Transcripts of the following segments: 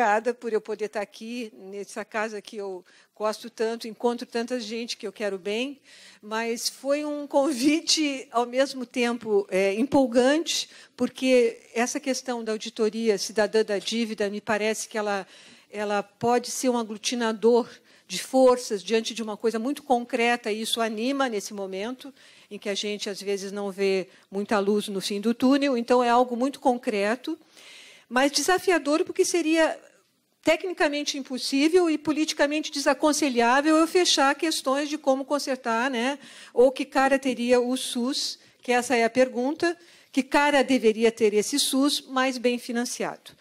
obrigada por eu poder estar aqui nessa casa que eu gosto tanto, encontro tanta gente que eu quero bem, mas foi um convite ao mesmo tempo é, empolgante, porque essa questão da auditoria cidadã da dívida me parece que ela ela pode ser um aglutinador de forças diante de uma coisa muito concreta, e isso anima nesse momento em que a gente às vezes não vê muita luz no fim do túnel, então é algo muito concreto, mas desafiador porque seria tecnicamente impossível e politicamente desaconselhável eu fechar questões de como consertar, né? ou que cara teria o SUS, que essa é a pergunta, que cara deveria ter esse SUS mais bem financiado.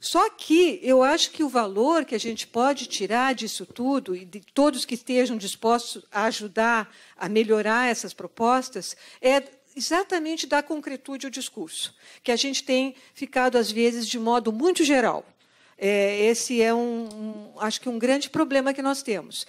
Só que eu acho que o valor que a gente pode tirar disso tudo, e de todos que estejam dispostos a ajudar a melhorar essas propostas, é exatamente dar concretude ao discurso, que a gente tem ficado, às vezes, de modo muito geral. É, esse é um, um, acho que um grande problema que nós temos.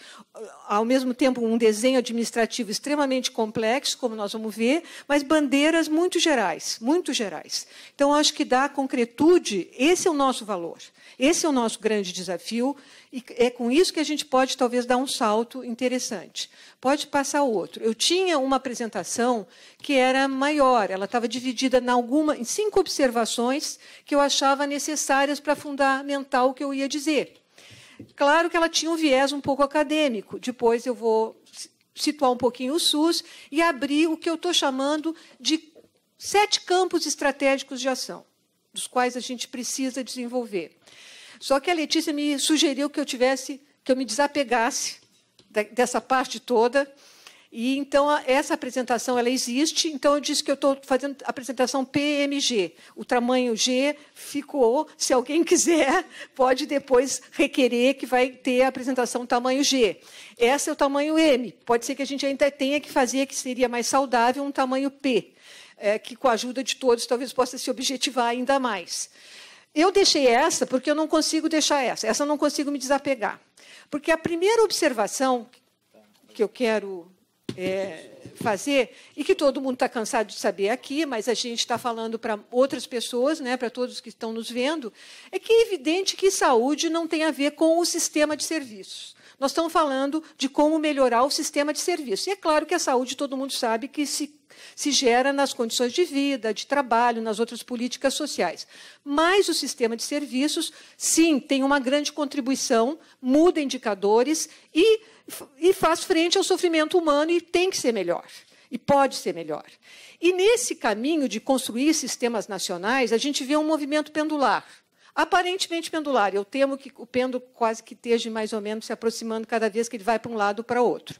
Ao mesmo tempo, um desenho administrativo extremamente complexo, como nós vamos ver, mas bandeiras muito gerais, muito gerais. Então, acho que dá concretude, esse é o nosso valor, esse é o nosso grande desafio, e é com isso que a gente pode talvez dar um salto interessante. Pode passar outro. Eu tinha uma apresentação que era maior, ela estava dividida em, alguma, em cinco observações que eu achava necessárias para fundamentar o que eu ia dizer. Claro que ela tinha um viés um pouco acadêmico. Depois eu vou situar um pouquinho o SUS e abrir o que eu estou chamando de sete campos estratégicos de ação, dos quais a gente precisa desenvolver. Só que a Letícia me sugeriu que eu tivesse, que eu me desapegasse dessa parte toda. E então essa apresentação ela existe. Então eu disse que eu estou fazendo apresentação PMG. O tamanho G ficou. Se alguém quiser, pode depois requerer que vai ter a apresentação tamanho G. Essa é o tamanho M. Pode ser que a gente ainda tenha que fazer que seria mais saudável um tamanho P, é, que com a ajuda de todos talvez possa se objetivar ainda mais. Eu deixei essa porque eu não consigo deixar essa. Essa eu não consigo me desapegar. Porque a primeira observação que eu quero é, fazer, e que todo mundo está cansado de saber aqui, mas a gente está falando para outras pessoas, né, para todos que estão nos vendo, é que é evidente que saúde não tem a ver com o sistema de serviços. Nós estamos falando de como melhorar o sistema de serviços. E é claro que a saúde, todo mundo sabe que se se gera nas condições de vida, de trabalho, nas outras políticas sociais. Mas o sistema de serviços, sim, tem uma grande contribuição, muda indicadores e, e faz frente ao sofrimento humano e tem que ser melhor e pode ser melhor. E nesse caminho de construir sistemas nacionais, a gente vê um movimento pendular. Aparentemente pendular, eu temo que o pêndulo quase que esteja mais ou menos se aproximando cada vez que ele vai para um lado ou para outro.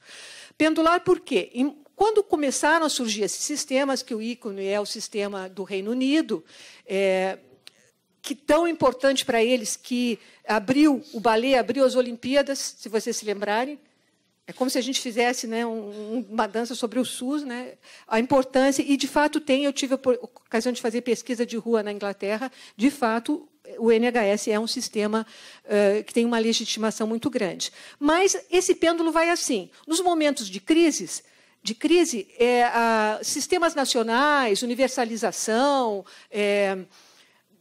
Pendular por quê? Em quando começaram a surgir esses sistemas, que o ícone é o sistema do Reino Unido, é, que tão importante para eles que abriu o balé, abriu as Olimpíadas, se vocês se lembrarem, é como se a gente fizesse né, um, uma dança sobre o SUS, né, a importância, e de fato tem, eu tive a ocasião de fazer pesquisa de rua na Inglaterra, de fato o NHS é um sistema uh, que tem uma legitimação muito grande. Mas esse pêndulo vai assim. Nos momentos de crises, de crise, é, a, sistemas nacionais, universalização, é,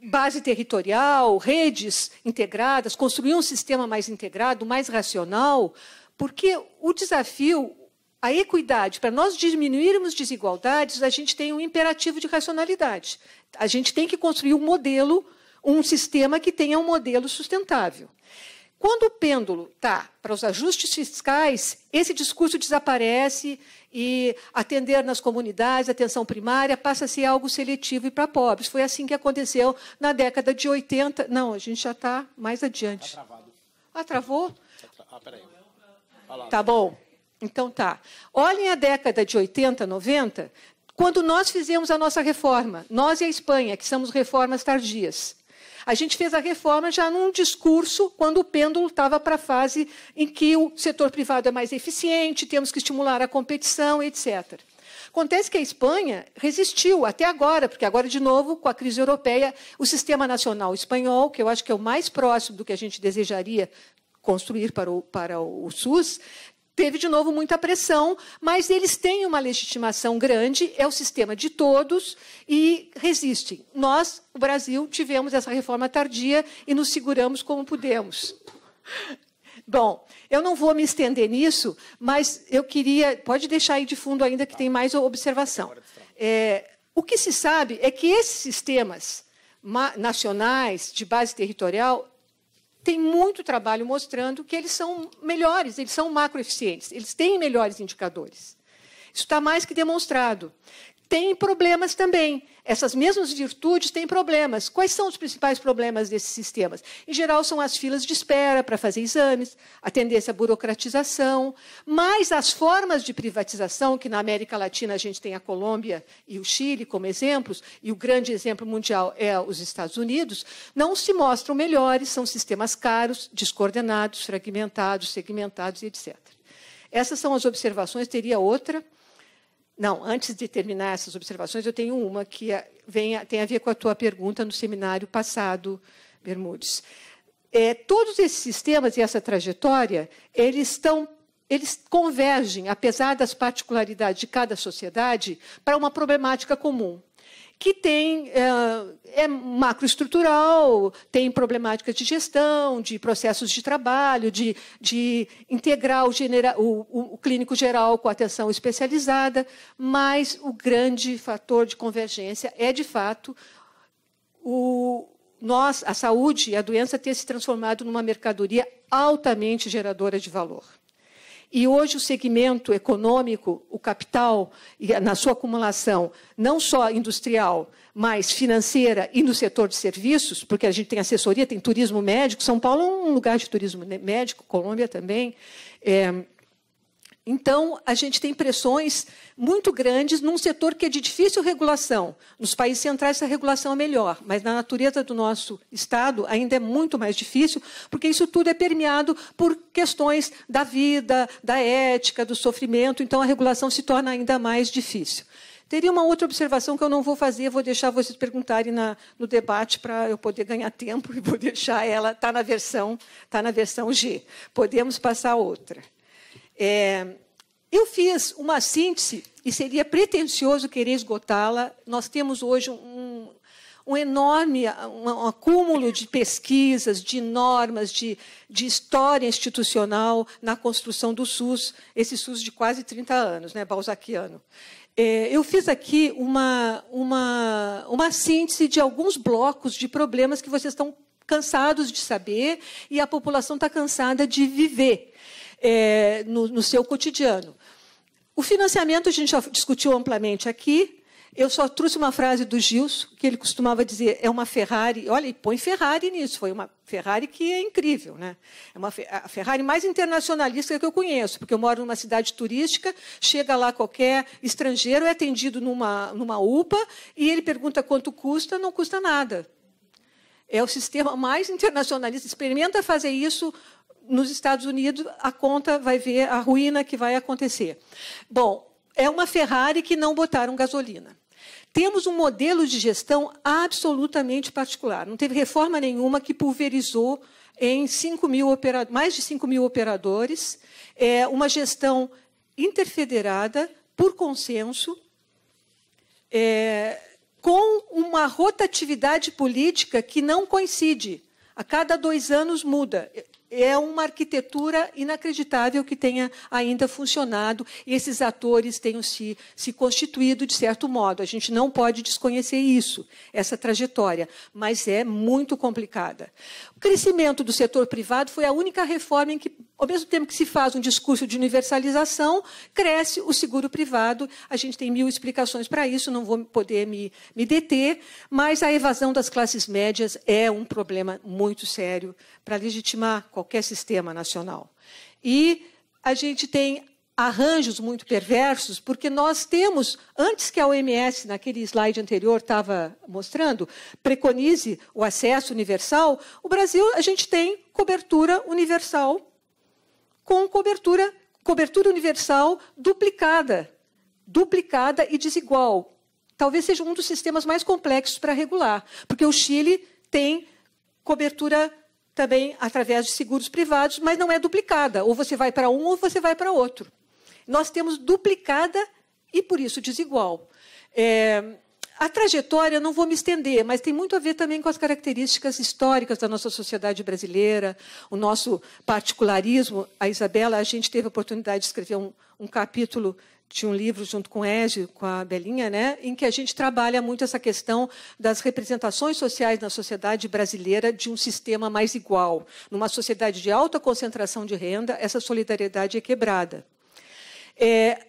base territorial, redes integradas, construir um sistema mais integrado, mais racional, porque o desafio, a equidade, para nós diminuirmos desigualdades, a gente tem um imperativo de racionalidade. A gente tem que construir um modelo, um sistema que tenha um modelo sustentável. Quando o pêndulo está para os ajustes fiscais, esse discurso desaparece e atender nas comunidades, atenção primária, passa a ser algo seletivo e para pobres. Foi assim que aconteceu na década de 80. Não, a gente já está mais adiante. Está travado. Ah, travou? Ah, peraí. Tá bom. Então tá. Olhem a década de 80, 90, quando nós fizemos a nossa reforma, nós e a Espanha, que somos reformas tardias. A gente fez a reforma já num discurso quando o pêndulo estava para a fase em que o setor privado é mais eficiente, temos que estimular a competição, etc. Acontece que a Espanha resistiu até agora, porque agora, de novo, com a crise europeia, o sistema nacional espanhol, que eu acho que é o mais próximo do que a gente desejaria construir para o, para o SUS, teve de novo muita pressão, mas eles têm uma legitimação grande, é o sistema de todos e resistem. Nós, o Brasil, tivemos essa reforma tardia e nos seguramos como pudemos. Bom, eu não vou me estender nisso, mas eu queria. Pode deixar aí de fundo ainda que tem mais observação. É, o que se sabe é que esses sistemas nacionais de base territorial tem muito trabalho mostrando que eles são melhores, eles são macroeficientes, eles têm melhores indicadores. Isso está mais que demonstrado tem problemas também. Essas mesmas virtudes têm problemas. Quais são os principais problemas desses sistemas? Em geral, são as filas de espera para fazer exames, a tendência à burocratização, mas as formas de privatização, que na América Latina a gente tem a Colômbia e o Chile como exemplos, e o grande exemplo mundial é os Estados Unidos, não se mostram melhores, são sistemas caros, descoordenados, fragmentados, segmentados, etc. Essas são as observações, teria outra. Não, antes de terminar essas observações, eu tenho uma que é, vem, tem a ver com a tua pergunta no seminário passado, Bermudes. É, todos esses sistemas e essa trajetória, eles estão eles convergem, apesar das particularidades de cada sociedade, para uma problemática comum, que tem é, é macroestrutural, tem problemática de gestão, de processos de trabalho, de, de integrar o, genera, o, o clínico geral com a atenção especializada, mas o grande fator de convergência é, de fato, o, nós, a saúde e a doença ter se transformado numa mercadoria altamente geradora de valor. E hoje o segmento econômico, o capital, na sua acumulação, não só industrial, mas financeira e no setor de serviços, porque a gente tem assessoria, tem turismo médico. São Paulo é um lugar de turismo né, médico, Colômbia também. É, então, a gente tem pressões muito grandes num setor que é de difícil regulação. Nos países centrais, essa regulação é melhor, mas na natureza do nosso Estado ainda é muito mais difícil, porque isso tudo é permeado por questões da vida, da ética, do sofrimento, então a regulação se torna ainda mais difícil. Teria uma outra observação que eu não vou fazer, vou deixar vocês perguntarem na, no debate para eu poder ganhar tempo e vou deixar ela, está na versão, tá na versão G. Podemos passar a outra. É, eu fiz uma síntese e seria pretensioso querer esgotá-la. Nós temos hoje um, um enorme um acúmulo de pesquisas, de normas, de, de, história institucional na construção do SUS, esse SUS de quase 30 anos, né, balzaquiano. É, eu fiz aqui uma, uma, uma síntese de alguns blocos de problemas que vocês estão cansados de saber e a população está cansada de viver é, no, no seu cotidiano. O financiamento a gente já discutiu amplamente aqui, eu só trouxe uma frase do Gilson, que ele costumava dizer: é uma Ferrari. Olha, e põe Ferrari nisso. Foi uma Ferrari que é incrível. Né? É uma, a Ferrari mais internacionalista que eu conheço, porque eu moro numa cidade turística, chega lá qualquer estrangeiro, é atendido numa, numa UPA, e ele pergunta quanto custa, não custa nada. É o sistema mais internacionalista. Experimenta fazer isso nos Estados Unidos, a conta vai ver a ruína que vai acontecer. Bom, é uma Ferrari que não botaram gasolina. Temos um modelo de gestão absolutamente particular. Não teve reforma nenhuma que pulverizou em 5 mil mais de 5 mil operadores, é uma gestão interfederada, por consenso, é, com uma rotatividade política que não coincide. A cada dois anos muda é uma arquitetura inacreditável que tenha ainda funcionado e esses atores tenham se, se constituído de certo modo. A gente não pode desconhecer isso, essa trajetória, mas é muito complicada. O crescimento do setor privado foi a única reforma em que ao mesmo tempo que se faz um discurso de universalização, cresce o seguro privado. A gente tem mil explicações para isso, não vou poder me, me deter, mas a evasão das classes médias é um problema muito sério para legitimar qualquer sistema nacional. E a gente tem arranjos muito perversos, porque nós temos, antes que a OMS, naquele slide anterior, estava mostrando, preconize o acesso universal, o Brasil, a gente tem cobertura universal com cobertura, cobertura universal duplicada, duplicada e desigual. Talvez seja um dos sistemas mais complexos para regular, porque o Chile tem cobertura também através de seguros privados, mas não é duplicada. Ou você vai para um ou você vai para outro. Nós temos duplicada e, por isso, desigual. É, a trajetória, não vou me estender, mas tem muito a ver também com as características históricas da nossa sociedade brasileira, o nosso particularismo. A Isabela, a gente teve a oportunidade de escrever um, um capítulo de um livro junto com Ege, com a Belinha, né, em que a gente trabalha muito essa questão das representações sociais na sociedade brasileira de um sistema mais igual. Numa sociedade de alta concentração de renda, essa solidariedade é quebrada. É,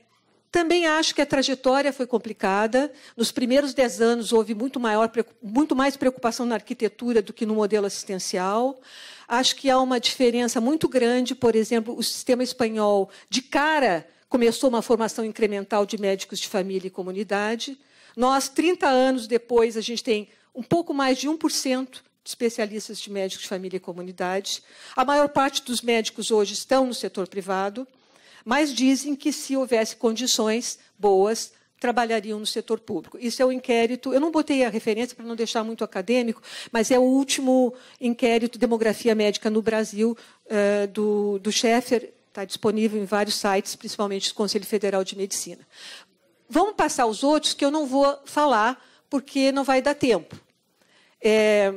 também acho que a trajetória foi complicada. Nos primeiros dez anos houve muito, maior, muito mais preocupação na arquitetura do que no modelo assistencial. Acho que há uma diferença muito grande, por exemplo, o sistema espanhol de cara começou uma formação incremental de médicos de família e comunidade. Nós, 30 anos depois, a gente tem um pouco mais de 1% de especialistas de médicos de família e comunidade. A maior parte dos médicos hoje estão no setor privado mas dizem que se houvesse condições boas, trabalhariam no setor público. Isso é o inquérito, eu não botei a referência para não deixar muito acadêmico, mas é o último inquérito de demografia médica no Brasil uh, do, do Sheffer, está disponível em vários sites, principalmente do Conselho Federal de Medicina. Vamos passar os outros que eu não vou falar, porque não vai dar tempo. É,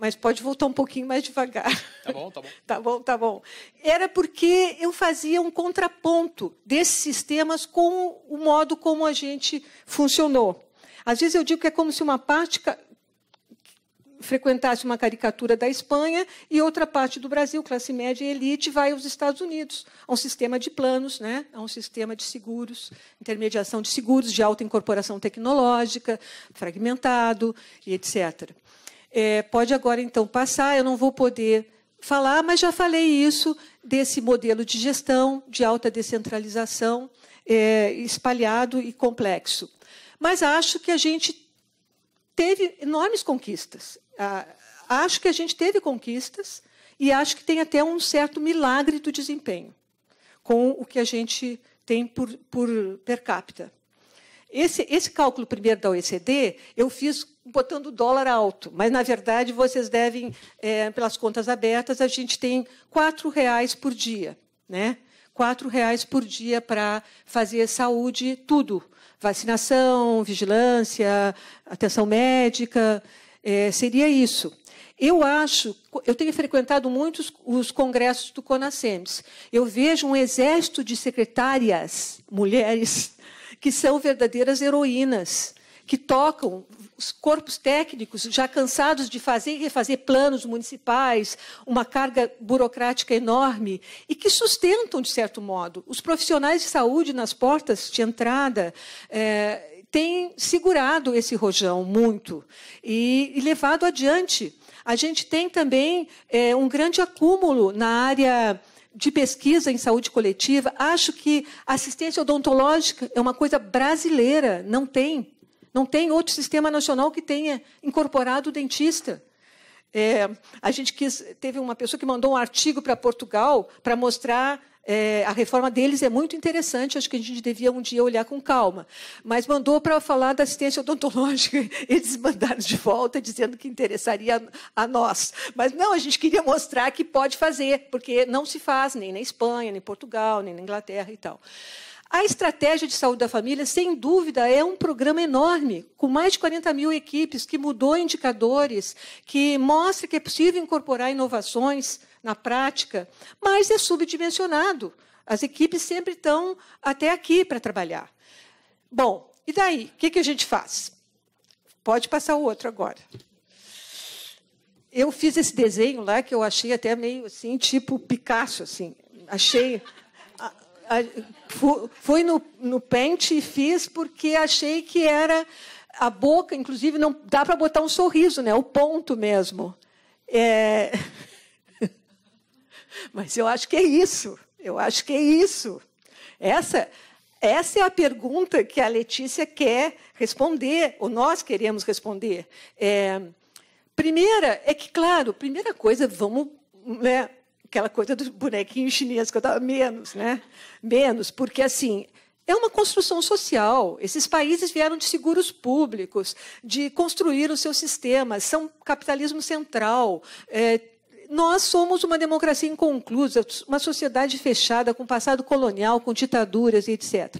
mas pode voltar um pouquinho mais devagar. Tá bom, tá bom. tá bom, tá bom. Era porque eu fazia um contraponto desses sistemas com o modo como a gente funcionou. Às vezes eu digo que é como se uma parte frequentasse uma caricatura da Espanha e outra parte do Brasil, classe média e elite, vai aos Estados Unidos, a um sistema de planos, né? a um sistema de seguros, intermediação de seguros, de alta incorporação tecnológica, fragmentado e etc. É, pode agora então passar, eu não vou poder falar, mas já falei isso desse modelo de gestão, de alta descentralização, é, espalhado e complexo. Mas acho que a gente teve enormes conquistas. acho que a gente teve conquistas e acho que tem até um certo milagre do desempenho com o que a gente tem por, por per capita. Esse, esse cálculo primeiro da OECD eu fiz botando o dólar alto, mas na verdade vocês devem, é, pelas contas abertas, a gente tem quatro reais por dia, né? Quatro reais por dia para fazer saúde, tudo, vacinação, vigilância, atenção médica, é, seria isso. Eu acho, eu tenho frequentado muitos os congressos do Conasems. Eu vejo um exército de secretárias, mulheres, que são verdadeiras heroínas, que tocam os corpos técnicos já cansados de fazer e refazer planos municipais, uma carga burocrática enorme, e que sustentam, de certo modo, os profissionais de saúde nas portas de entrada. É, têm segurado esse rojão muito e, e levado adiante. A gente tem também é, um grande acúmulo na área de pesquisa em saúde coletiva. Acho que assistência odontológica é uma coisa brasileira, não tem não tem outro sistema nacional que tenha incorporado o dentista. É, a gente quis, teve uma pessoa que mandou um artigo para Portugal para mostrar é, a reforma deles é muito interessante, acho que a gente devia um dia olhar com calma. Mas mandou para falar da assistência odontológica, eles mandaram de volta dizendo que interessaria a, a nós. Mas não, a gente queria mostrar que pode fazer, porque não se faz nem na Espanha, nem em Portugal, nem na Inglaterra e tal. A estratégia de saúde da família, sem dúvida, é um programa enorme, com mais de 40 mil equipes, que mudou indicadores, que mostra que é possível incorporar inovações na prática, mas é subdimensionado. As equipes sempre estão até aqui para trabalhar. Bom, e daí? O que, que a gente faz? Pode passar o outro agora. Eu fiz esse desenho lá que eu achei até meio assim, tipo Picasso, assim. Achei fui no, no pente e fiz porque achei que era a boca, inclusive, não dá para botar um sorriso, né? O ponto mesmo. É... Mas eu acho que é isso. Eu acho que é isso. Essa, essa é a pergunta que a Letícia quer responder, ou nós queremos responder. É... Primeira é que, claro, primeira coisa, vamos né, aquela coisa do bonequinho chinês que eu estava menos, né? Menos, porque assim é uma construção social. Esses países vieram de seguros públicos, de construir os seus sistemas, são capitalismo central. É, nós somos uma democracia inconclusa, uma sociedade fechada, com passado colonial, com ditaduras e etc.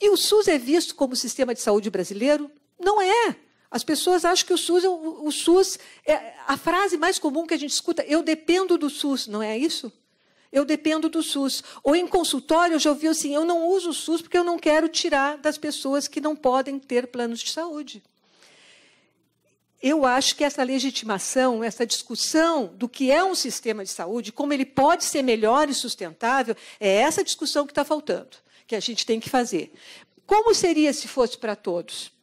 E o SUS é visto como sistema de saúde brasileiro? Não é. As pessoas acham que o SUS, é o, o SUS é a frase mais comum que a gente escuta, eu dependo do SUS, não é isso? eu dependo do SUS. Ou em consultório, eu já ouvi assim: eu não uso o SUS porque eu não quero tirar das pessoas que não podem ter planos de saúde. Eu acho que essa legitimação, essa discussão do que é um sistema de saúde, como ele pode ser melhor e sustentável, é essa discussão que está faltando, que a gente tem que fazer. Como seria se fosse para todos?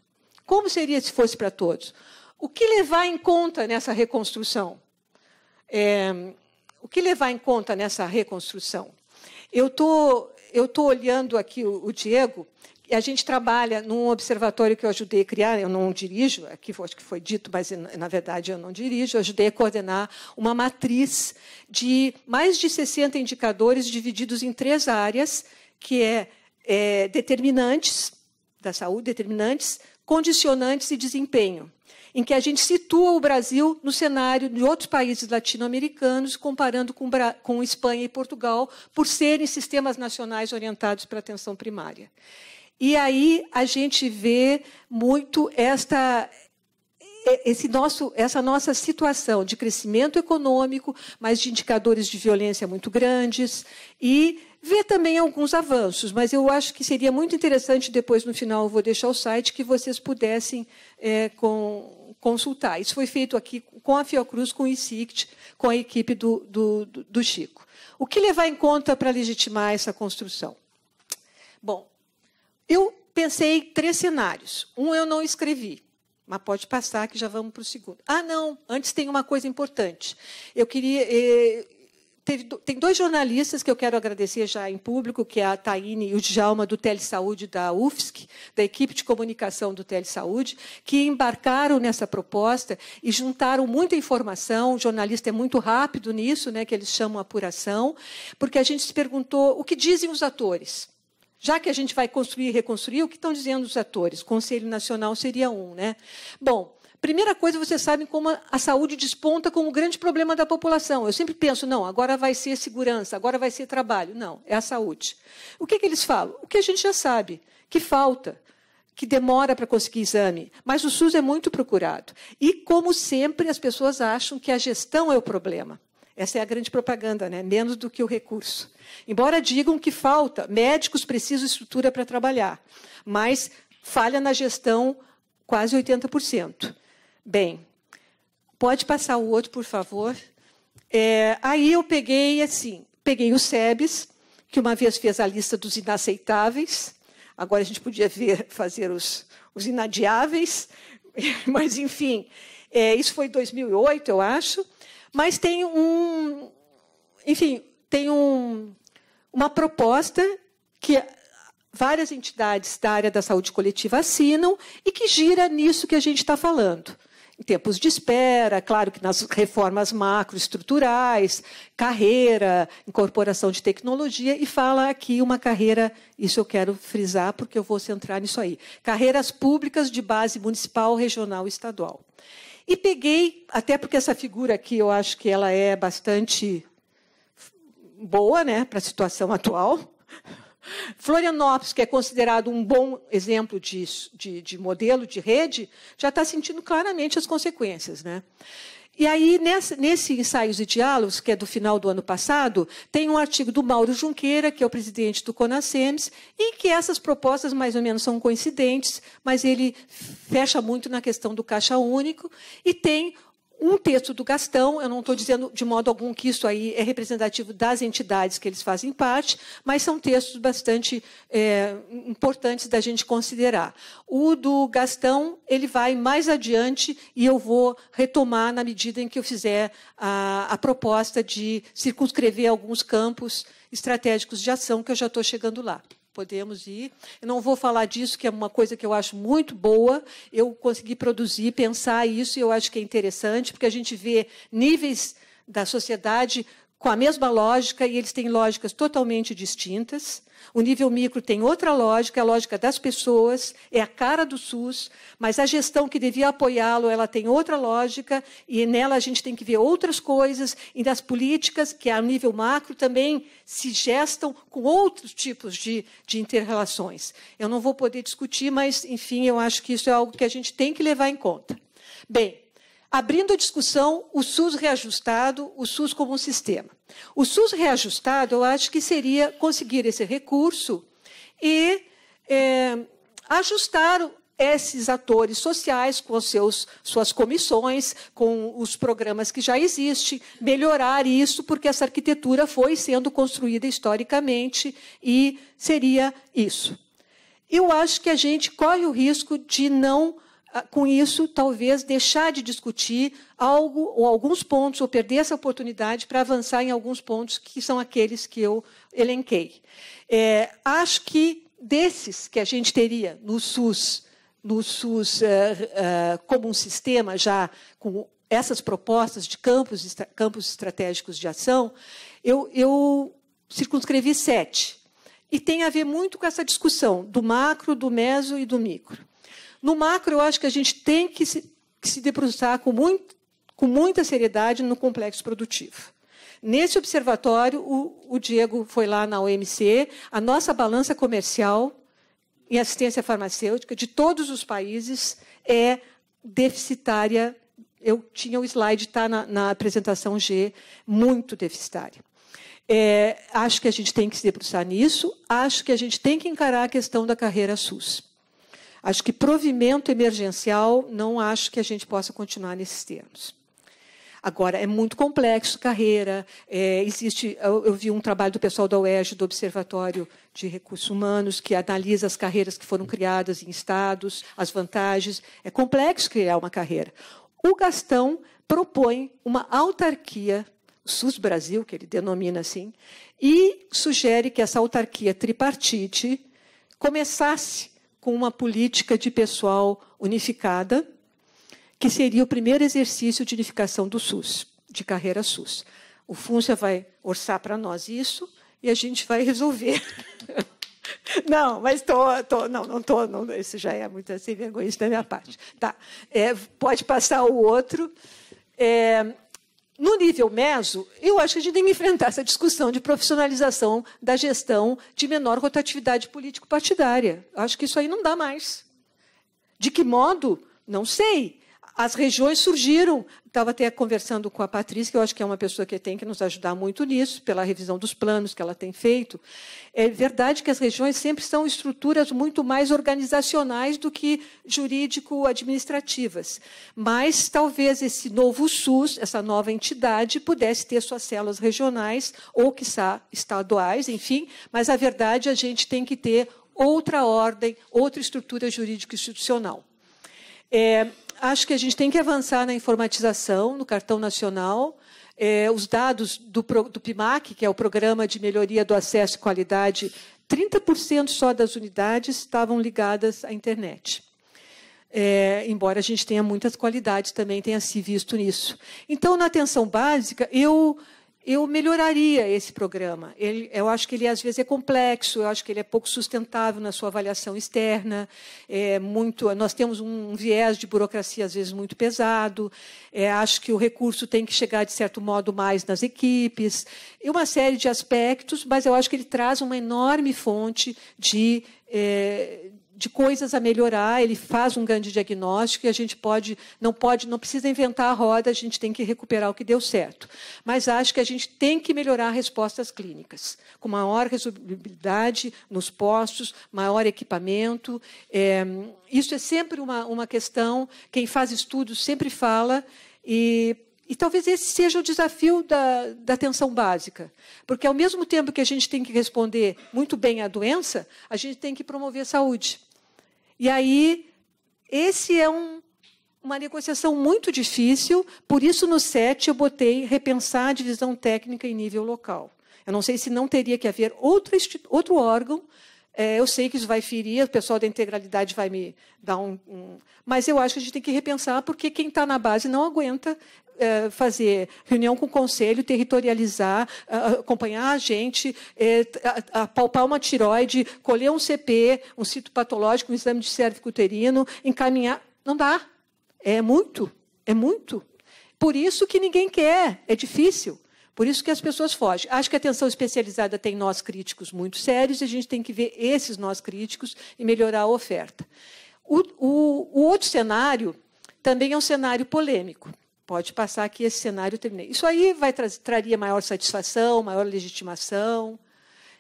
Como seria se fosse para todos? O que levar em conta nessa reconstrução? É, o que levar em conta nessa reconstrução? Eu tô, estou tô olhando aqui o, o Diego, a gente trabalha num observatório que eu ajudei a criar, eu não dirijo, aqui acho que foi dito, mas na verdade eu não dirijo, eu ajudei a coordenar uma matriz de mais de 60 indicadores divididos em três áreas, que é, é determinantes, da saúde, determinantes, condicionantes e desempenho, em que a gente situa o Brasil no cenário de outros países latino-americanos, comparando com, com Espanha e Portugal, por serem sistemas nacionais orientados para a atenção primária. E aí a gente vê muito esta, esse nosso, essa nossa situação de crescimento econômico, mas de indicadores de violência muito grandes e ver também alguns avanços, mas eu acho que seria muito interessante, depois no final eu vou deixar o site, que vocês pudessem é, com, consultar. Isso foi feito aqui com a Fiocruz, com o ICICT, com a equipe do, do, do Chico. O que levar em conta para legitimar essa construção? Bom, eu pensei três cenários. Um eu não escrevi, mas pode passar que já vamos para o segundo. Ah, não, antes tem uma coisa importante. Eu queria. Eh, teve, tem dois jornalistas que eu quero agradecer já em público, que é a Taine e o Djalma, do Telesaúde da UFSC, da equipe de comunicação do Telesaúde, que embarcaram nessa proposta e juntaram muita informação. O jornalista é muito rápido nisso, né, que eles chamam apuração, porque a gente se perguntou o que dizem os atores. Já que a gente vai construir e reconstruir, o que estão dizendo os atores? Conselho Nacional seria um, né? Bom, Primeira coisa, vocês sabem como a saúde desponta como o grande problema da população. Eu sempre penso, não, agora vai ser segurança, agora vai ser trabalho. Não, é a saúde. O que, que eles falam? O que a gente já sabe, que falta, que demora para conseguir exame, mas o SUS é muito procurado. E, como sempre, as pessoas acham que a gestão é o problema. Essa é a grande propaganda, né? menos do que o recurso. Embora digam que falta, médicos precisam estrutura para trabalhar, mas falha na gestão quase 80%. Bem, pode passar o outro, por favor. É, aí eu peguei assim, peguei o SEBS, que uma vez fez a lista dos inaceitáveis. Agora a gente podia ver, fazer os, os inadiáveis, mas enfim, é, isso foi 2008, eu acho. Mas tem um, enfim, tem um, uma proposta que várias entidades da área da saúde coletiva assinam e que gira nisso que a gente está falando tempos de espera, claro que nas reformas macroestruturais, carreira, incorporação de tecnologia, e fala aqui uma carreira, isso eu quero frisar porque eu vou centrar nisso aí, carreiras públicas de base municipal, regional e estadual. E peguei, até porque essa figura aqui eu acho que ela é bastante boa né, para a situação atual, Florianópolis, que é considerado um bom exemplo de, de, de modelo de rede, já está sentindo claramente as consequências. Né? E aí, nesse, nesse Ensaios e Diálogos, que é do final do ano passado, tem um artigo do Mauro Junqueira, que é o presidente do CONASEMES, em que essas propostas mais ou menos são coincidentes, mas ele fecha muito na questão do caixa único e tem um texto do Gastão, eu não estou dizendo de modo algum que isso aí é representativo das entidades que eles fazem parte, mas são textos bastante é, importantes da gente considerar. O do Gastão, ele vai mais adiante e eu vou retomar na medida em que eu fizer a, a proposta de circunscrever alguns campos estratégicos de ação, que eu já estou chegando lá podemos ir. Eu não vou falar disso, que é uma coisa que eu acho muito boa. Eu consegui produzir, pensar isso, e eu acho que é interessante, porque a gente vê níveis da sociedade com a mesma lógica e eles têm lógicas totalmente distintas. O nível micro tem outra lógica, é a lógica das pessoas, é a cara do SUS, mas a gestão que devia apoiá-lo, ela tem outra lógica e nela a gente tem que ver outras coisas e das políticas que é a nível macro também se gestam com outros tipos de, de interrelações. Eu não vou poder discutir, mas enfim, eu acho que isso é algo que a gente tem que levar em conta. Bem, abrindo a discussão o SUS reajustado, o SUS como um sistema. O SUS reajustado, eu acho que seria conseguir esse recurso e é, ajustar esses atores sociais com seus, suas comissões, com os programas que já existem, melhorar isso, porque essa arquitetura foi sendo construída historicamente e seria isso. Eu acho que a gente corre o risco de não ah, com isso, talvez, deixar de discutir algo ou alguns pontos, ou perder essa oportunidade para avançar em alguns pontos que são aqueles que eu elenquei. É, acho que desses que a gente teria no SUS, no SUS eh, eh, como um sistema já com essas propostas de campos, estra, campos estratégicos de ação, eu, eu circunscrevi sete. E tem a ver muito com essa discussão do macro, do meso e do micro. No macro, eu acho que a gente tem que se, que se debruçar com, muito, com muita seriedade no complexo produtivo. Nesse observatório, o, o Diego foi lá na OMC, a nossa balança comercial em assistência farmacêutica de todos os países é deficitária. Eu tinha o slide, está na, na, apresentação G, muito deficitária. É, acho que a gente tem que se debruçar nisso, acho que a gente tem que encarar a questão da carreira SUS. Acho que provimento emergencial, não acho que a gente possa continuar nesses termos. Agora, é muito complexo carreira. É, existe, eu, eu, vi um trabalho do pessoal da UERJ, do Observatório de Recursos Humanos, que analisa as carreiras que foram criadas em estados, as vantagens. É complexo criar uma carreira. O Gastão propõe uma autarquia, SUS Brasil, que ele denomina assim, e sugere que essa autarquia tripartite começasse com uma política de pessoal unificada, que seria o primeiro exercício de unificação do SUS, de carreira SUS. O FUNSA vai orçar para nós isso e a gente vai resolver. Não, mas tô, tô, não, não tô, não, isso já é muito assim vergonhoso da minha parte. Tá, é, pode passar o outro. É, no nível meso, eu acho que a gente tem que enfrentar essa discussão de profissionalização da gestão de menor rotatividade político-partidária. Acho que isso aí não dá mais. De que modo? Não sei as regiões surgiram. Estava até conversando com a Patrícia, que eu acho que é uma pessoa que tem que nos ajudar muito nisso, pela revisão dos planos que ela tem feito. É verdade que as regiões sempre são estruturas muito mais organizacionais do que jurídico-administrativas. Mas talvez esse novo SUS, essa nova entidade, pudesse ter suas células regionais ou, quiçá, estaduais, enfim. Mas a verdade, a gente tem que ter outra ordem, outra estrutura jurídico-institucional. É, acho que a gente tem que avançar na informatização, no cartão nacional. É, os dados do, do PIMAC, que é o Programa de Melhoria do Acesso e Qualidade, 30% só das unidades estavam ligadas à internet. É, embora a gente tenha muitas qualidades também, tenha se visto nisso. Então, na atenção básica, eu eu melhoraria esse programa. Ele, eu acho que ele às vezes é complexo, eu acho que ele é pouco sustentável na sua avaliação externa. É muito, nós temos um viés de burocracia às vezes muito pesado. É, acho que o recurso tem que chegar de certo modo mais nas equipes, e uma série de aspectos. Mas eu acho que ele traz uma enorme fonte de é, de coisas a melhorar, ele faz um grande diagnóstico e a gente pode, não pode, não precisa inventar a roda, a gente tem que recuperar o que deu certo. Mas acho que a gente tem que melhorar respostas clínicas, com maior resolvibilidade nos postos, maior equipamento. É, isso é sempre uma, uma questão, quem faz estudos sempre fala, e e talvez esse seja o desafio da, da atenção básica, porque ao mesmo tempo que a gente tem que responder muito bem à doença, a gente tem que promover a saúde. E aí, esse é um, uma negociação muito difícil, por isso no set eu botei repensar a divisão técnica em nível local. Eu não sei se não teria que haver outro, outro órgão. É, eu sei que isso vai ferir, o pessoal da integralidade vai me dar um, um, Mas eu acho que a gente tem que repensar, porque quem está na base não aguenta eh, fazer reunião com o conselho, territorializar, acompanhar a gente, eh, apalpar uma tiroide, colher um CP, um cito patológico, um exame de cérvico uterino, encaminhar. Não dá. É muito. É muito. Por isso que ninguém quer. É difícil. Por isso que as pessoas fogem. Acho que a atenção especializada tem nós críticos muito sérios e a gente tem que ver esses nós críticos e melhorar a oferta. O, o, o outro cenário também é um cenário polêmico pode passar que esse cenário terminei. Isso aí vai tra traria maior satisfação, maior legitimação,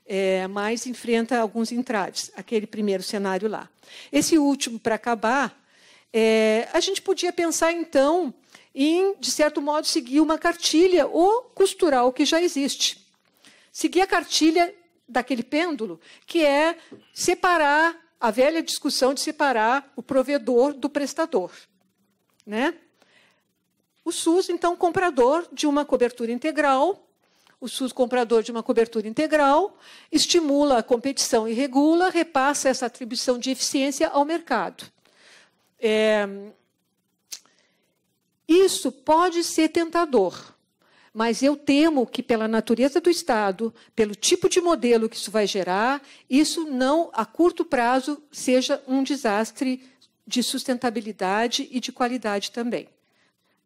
é, mas enfrenta alguns entraves, aquele primeiro cenário lá. Esse último, para acabar, é, a gente podia pensar, então, em, de certo modo, seguir uma cartilha ou costurar o que já existe. Seguir a cartilha daquele pêndulo, que é separar a velha discussão de separar o provedor do prestador. Né? O SUS, então, comprador de uma cobertura integral, o SUS comprador de uma cobertura integral, estimula a competição e regula, repassa essa atribuição de eficiência ao mercado. É... Isso pode ser tentador, mas eu temo que, pela natureza do Estado, pelo tipo de modelo que isso vai gerar, isso não, a curto prazo, seja um desastre de sustentabilidade e de qualidade também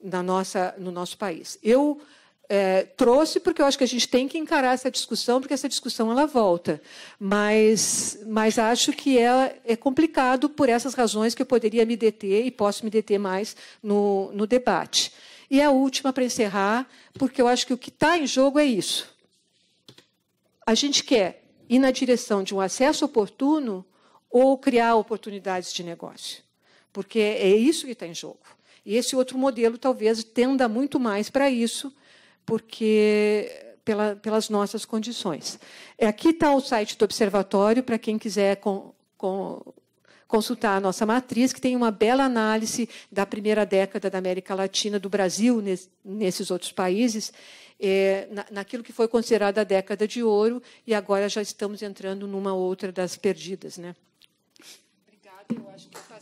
na nossa, no nosso país. Eu é, trouxe porque eu acho que a gente tem que encarar essa discussão, porque essa discussão ela volta. Mas, mas acho que é, é complicado por essas razões que eu poderia me deter e posso me deter mais no, no debate. E a última para encerrar, porque eu acho que o que está em jogo é isso. A gente quer ir na direção de um acesso oportuno ou criar oportunidades de negócio, porque é isso que está em jogo. E esse outro modelo talvez tenda muito mais para isso, porque pela, pelas nossas condições. É, aqui está o site do Observatório, para quem quiser com, com, consultar a nossa matriz, que tem uma bela análise da primeira década da América Latina, do Brasil, nesses outros países, é, naquilo que foi considerada a década de ouro, e agora já estamos entrando numa outra das perdidas. Né? Obrigada, eu acho que